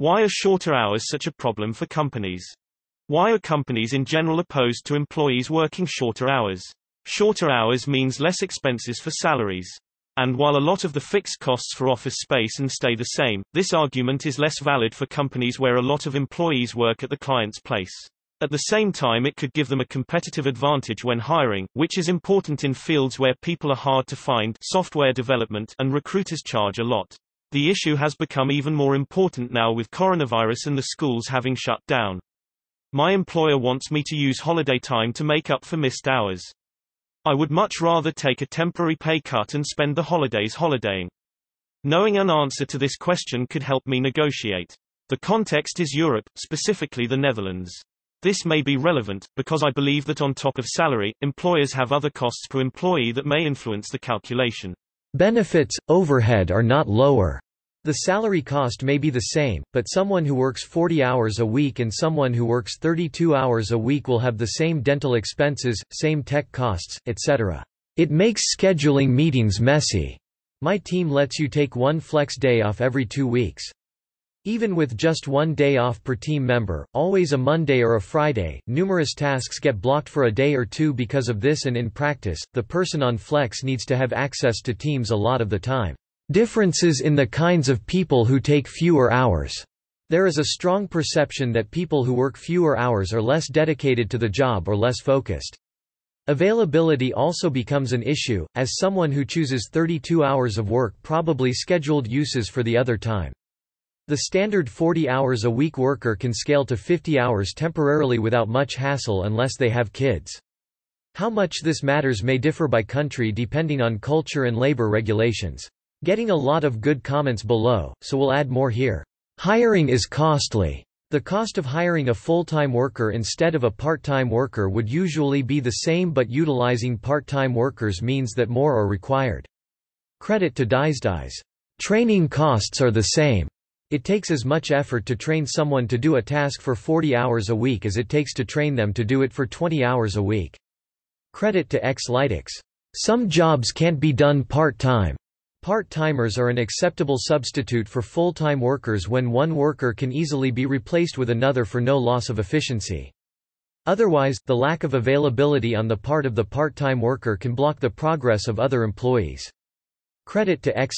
Why are shorter hours such a problem for companies? Why are companies in general opposed to employees working shorter hours? Shorter hours means less expenses for salaries. And while a lot of the fixed costs for office space and stay the same, this argument is less valid for companies where a lot of employees work at the client's place. At the same time it could give them a competitive advantage when hiring, which is important in fields where people are hard to find software development and recruiters charge a lot. The issue has become even more important now with coronavirus and the schools having shut down. My employer wants me to use holiday time to make up for missed hours. I would much rather take a temporary pay cut and spend the holidays holidaying. Knowing an answer to this question could help me negotiate. The context is Europe, specifically the Netherlands. This may be relevant, because I believe that on top of salary, employers have other costs per employee that may influence the calculation. Benefits, overhead are not lower. The salary cost may be the same, but someone who works 40 hours a week and someone who works 32 hours a week will have the same dental expenses, same tech costs, etc. It makes scheduling meetings messy. My team lets you take one flex day off every two weeks. Even with just one day off per team member, always a Monday or a Friday, numerous tasks get blocked for a day or two because of this and in practice, the person on flex needs to have access to teams a lot of the time. Differences in the kinds of people who take fewer hours. There is a strong perception that people who work fewer hours are less dedicated to the job or less focused. Availability also becomes an issue, as someone who chooses 32 hours of work probably scheduled uses for the other time. The standard 40 hours a week worker can scale to 50 hours temporarily without much hassle unless they have kids. How much this matters may differ by country depending on culture and labor regulations. Getting a lot of good comments below, so we'll add more here. Hiring is costly. The cost of hiring a full-time worker instead of a part-time worker would usually be the same but utilizing part-time workers means that more are required. Credit to Dies Dies. Training costs are the same. It takes as much effort to train someone to do a task for 40 hours a week as it takes to train them to do it for 20 hours a week. Credit to ex Some jobs can't be done part-time. Part-timers are an acceptable substitute for full-time workers when one worker can easily be replaced with another for no loss of efficiency. Otherwise, the lack of availability on the part of the part-time worker can block the progress of other employees. Credit to ex